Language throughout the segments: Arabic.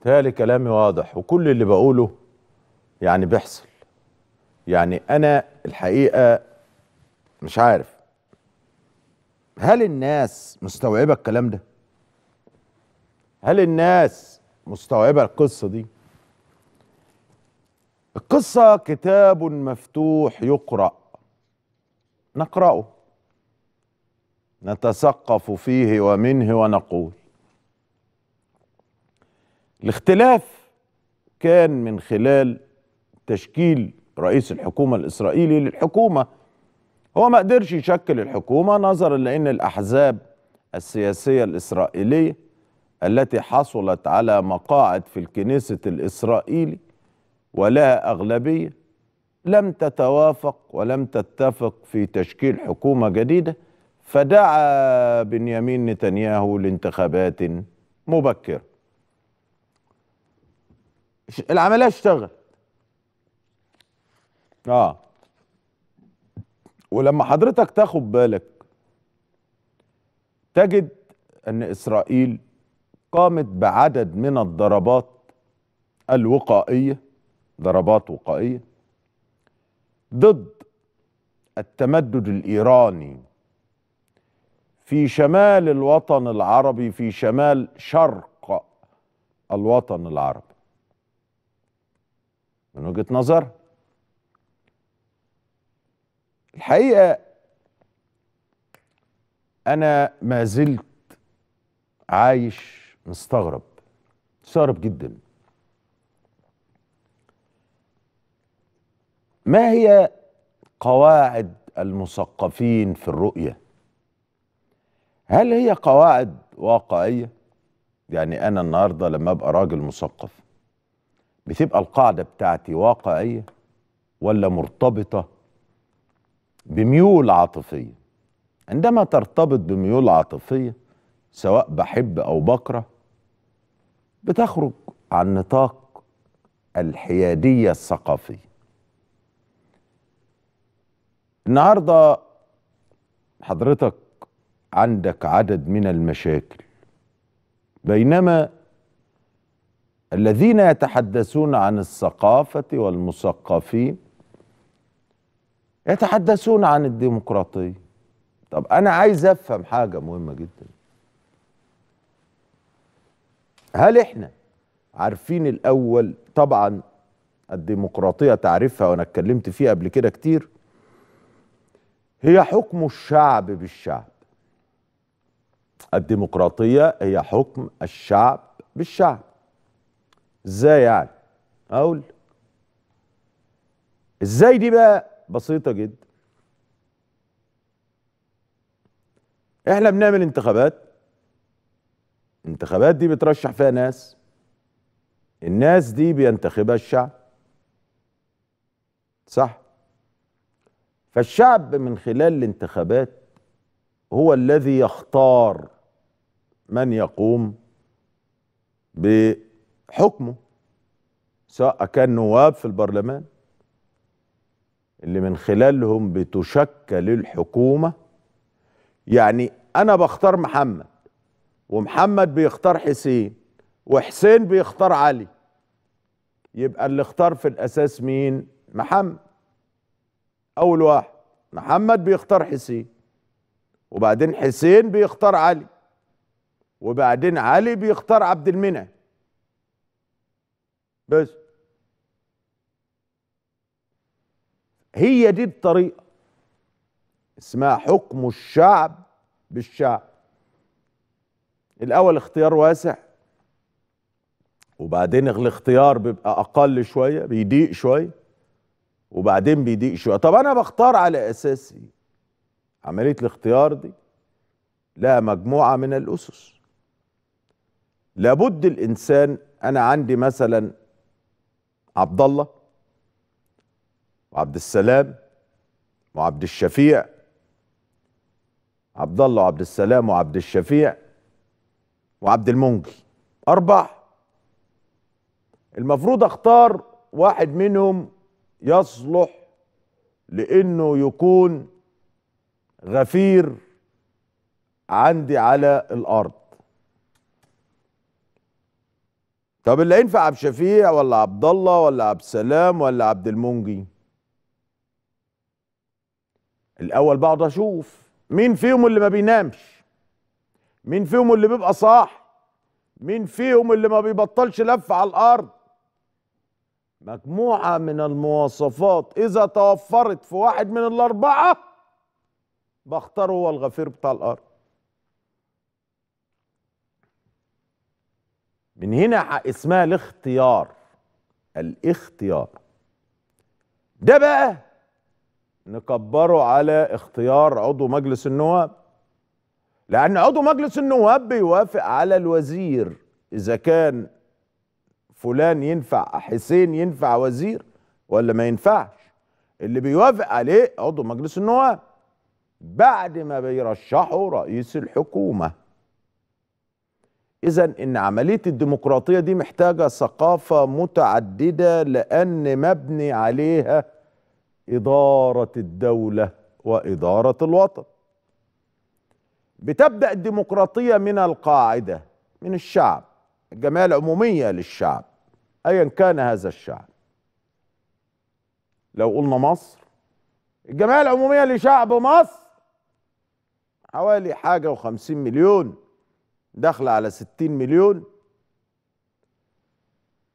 تالي كلامي واضح وكل اللي بقوله يعني بيحصل يعني انا الحقيقه مش عارف هل الناس مستوعبه الكلام ده هل الناس مستوعبه القصه دي القصه كتاب مفتوح يقرا نقراه نتثقف فيه ومنه ونقول الاختلاف كان من خلال تشكيل رئيس الحكومة الإسرائيلي للحكومة هو ما قدرش يشكل الحكومة نظرا لأن الأحزاب السياسية الإسرائيلية التي حصلت على مقاعد في الكنيسة الإسرائيلي ولها أغلبية لم تتوافق ولم تتفق في تشكيل حكومة جديدة فدعا بنيامين نتنياهو لانتخابات مبكره العمليه اشتغلت اه ولما حضرتك تاخد بالك تجد ان اسرائيل قامت بعدد من الضربات الوقائيه ضربات وقائيه ضد التمدد الايراني في شمال الوطن العربي في شمال شرق الوطن العربي من وجهه نظرها الحقيقه انا ما زلت عايش مستغرب مستغرب جدا ما هي قواعد المثقفين في الرؤيه هل هي قواعد واقعيه يعني انا النهارده لما ابقى راجل مثقف بتبقى القاعدة بتاعتي واقعية ولا مرتبطة بميول عاطفية عندما ترتبط بميول عاطفية سواء بحب أو بكره بتخرج عن نطاق الحيادية الثقافية النهاردة حضرتك عندك عدد من المشاكل بينما الذين يتحدثون عن الثقافة والمثقفين يتحدثون عن الديمقراطية طب أنا عايز أفهم حاجة مهمة جدا هل إحنا عارفين الأول طبعا الديمقراطية تعرفها وأنا اتكلمت فيها قبل كده كتير هي حكم الشعب بالشعب الديمقراطية هي حكم الشعب بالشعب ازاي يعني اقول ازاي دي بقى بسيطه جدا احنا بنعمل انتخابات انتخابات دي بترشح فيها ناس الناس دي بينتخبها الشعب صح فالشعب من خلال الانتخابات هو الذي يختار من يقوم ب حكمه سواء كان نواب في البرلمان اللي من خلالهم بتشكل الحكومة يعني أنا بختار محمد ومحمد بيختار حسين وحسين بيختار علي يبقى اللي اختار في الأساس مين؟ محمد أول واحد محمد بيختار حسين وبعدين حسين بيختار علي وبعدين علي بيختار عبد المنعم بس هي دي الطريقة اسمها حكم الشعب بالشعب الأول اختيار واسع وبعدين الاختيار بيبقى أقل شوية بيضيق شوية وبعدين بيضيق شوية طب أنا بختار على أساس إيه؟ عملية الاختيار دي لها مجموعة من الأسس لابد الإنسان أنا عندي مثلا عبد الله وعبد السلام وعبد الشفيع عبد الله وعبد السلام وعبد الشفيع وعبد المنجي اربع المفروض اختار واحد منهم يصلح لانه يكون غفير عندي على الارض طب اللي ينفع عبد شفيع ولا عبد الله ولا عبد السلام ولا عبد المنجي الاول بقعد اشوف مين فيهم اللي ما بينامش مين فيهم اللي بيبقى صاح مين فيهم اللي ما بيبطلش لف على الارض مجموعه من المواصفات اذا توفرت في واحد من الاربعه بختاره هو الغفير بتاع الارض من هنا اسمها الاختيار الاختيار ده بقى نكبره على اختيار عضو مجلس النواب لأن عضو مجلس النواب بيوافق على الوزير إذا كان فلان ينفع حسين ينفع وزير ولا ما ينفعش اللي بيوافق عليه عضو مجلس النواب بعد ما بيرشحه رئيس الحكومه إذا إن عملية الديمقراطية دي محتاجة ثقافة متعددة لأن مبني عليها إدارة الدولة وإدارة الوطن بتبدأ الديمقراطية من القاعدة من الشعب الجمعية العمومية للشعب أيا كان هذا الشعب لو قلنا مصر الجمعية العمومية لشعب مصر حوالي حاجة وخمسين مليون داخله على 60 مليون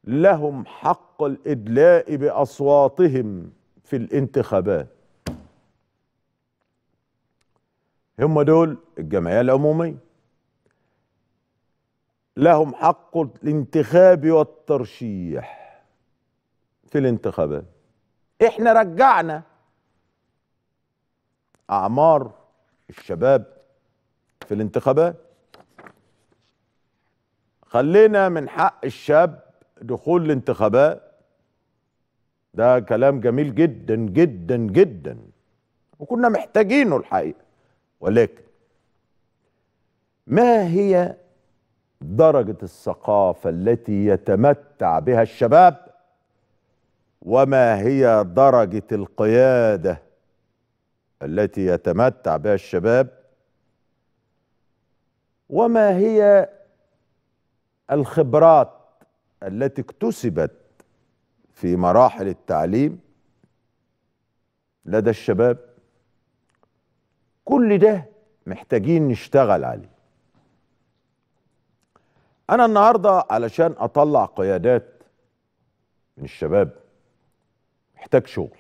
لهم حق الادلاء باصواتهم في الانتخابات هم دول الجمعيه العموميه لهم حق الانتخاب والترشيح في الانتخابات احنا رجعنا اعمار الشباب في الانتخابات خلينا من حق الشاب دخول الانتخابات ده كلام جميل جدا جدا جدا وكنا محتاجينه الحقيقه ولكن ما هي درجه الثقافه التي يتمتع بها الشباب وما هي درجه القياده التي يتمتع بها الشباب وما هي الخبرات التي اكتسبت في مراحل التعليم لدى الشباب كل ده محتاجين نشتغل عليه انا النهارده علشان اطلع قيادات من الشباب محتاج شغل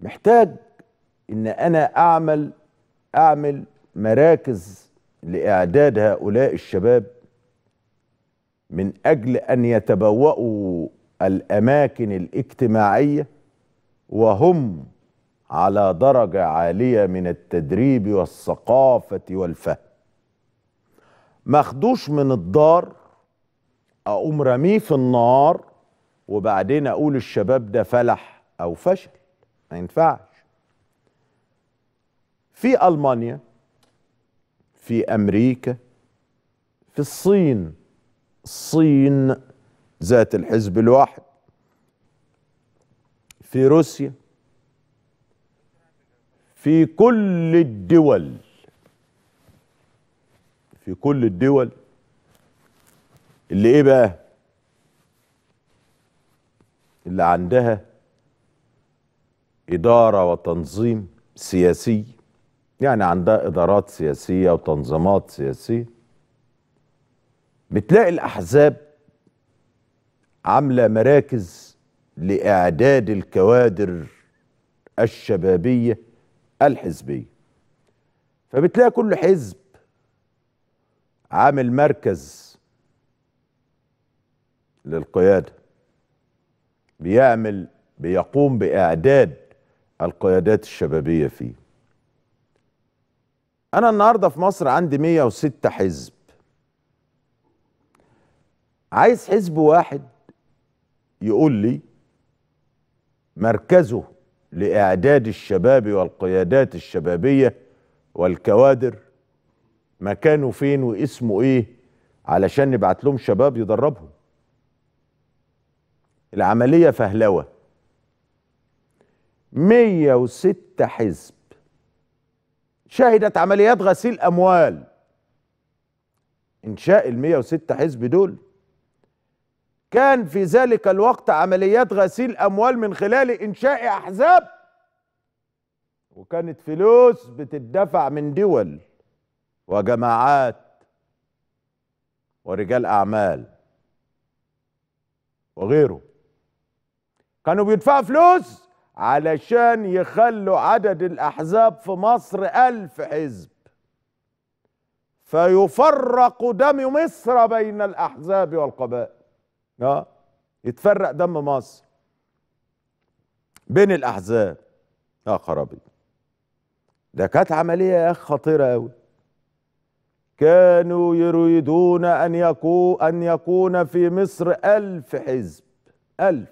محتاج ان انا اعمل اعمل مراكز لاعداد هؤلاء الشباب من اجل ان يتبوأوا الاماكن الاجتماعيه وهم على درجه عاليه من التدريب والثقافه والفهم ماخدوش من الدار اقوم رميه في النار وبعدين اقول الشباب ده فلح او فشل ما ينفعش في المانيا في امريكا في الصين الصين ذات الحزب الواحد في روسيا في كل الدول في كل الدول اللي ايه بقى اللي عندها اداره وتنظيم سياسي يعني عندها إدارات سياسية وتنظيمات سياسية بتلاقي الأحزاب عاملة مراكز لإعداد الكوادر الشبابية الحزبية فبتلاقي كل حزب عامل مركز للقيادة بيعمل بيقوم بإعداد القيادات الشبابية فيه انا النهارده في مصر عندي 106 حزب عايز حزب واحد يقول لي مركزه لاعداد الشباب والقيادات الشبابيه والكوادر مكانه فين واسمه ايه علشان نبعت لهم شباب يدربهم العمليه فهلوه 106 حزب شهدت عمليات غسيل اموال انشاء ال 106 حزب دول كان في ذلك الوقت عمليات غسيل اموال من خلال انشاء احزاب وكانت فلوس بتدفع من دول وجماعات ورجال اعمال وغيره كانوا بيدفعوا فلوس علشان يخلوا عدد الأحزاب في مصر ألف حزب فيفرق دم مصر بين الأحزاب والقبائل آه يتفرق دم مصر بين الأحزاب يا آه خرابي ده كانت عملية خطيرة أوي كانوا يريدون أن يكون أن يكون في مصر ألف حزب ألف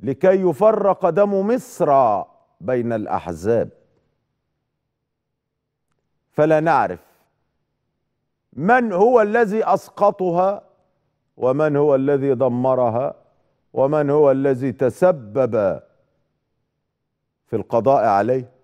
لكي يفرق دم مصر بين الأحزاب فلا نعرف من هو الذي أسقطها ومن هو الذي دمرها ومن هو الذي تسبب في القضاء عليه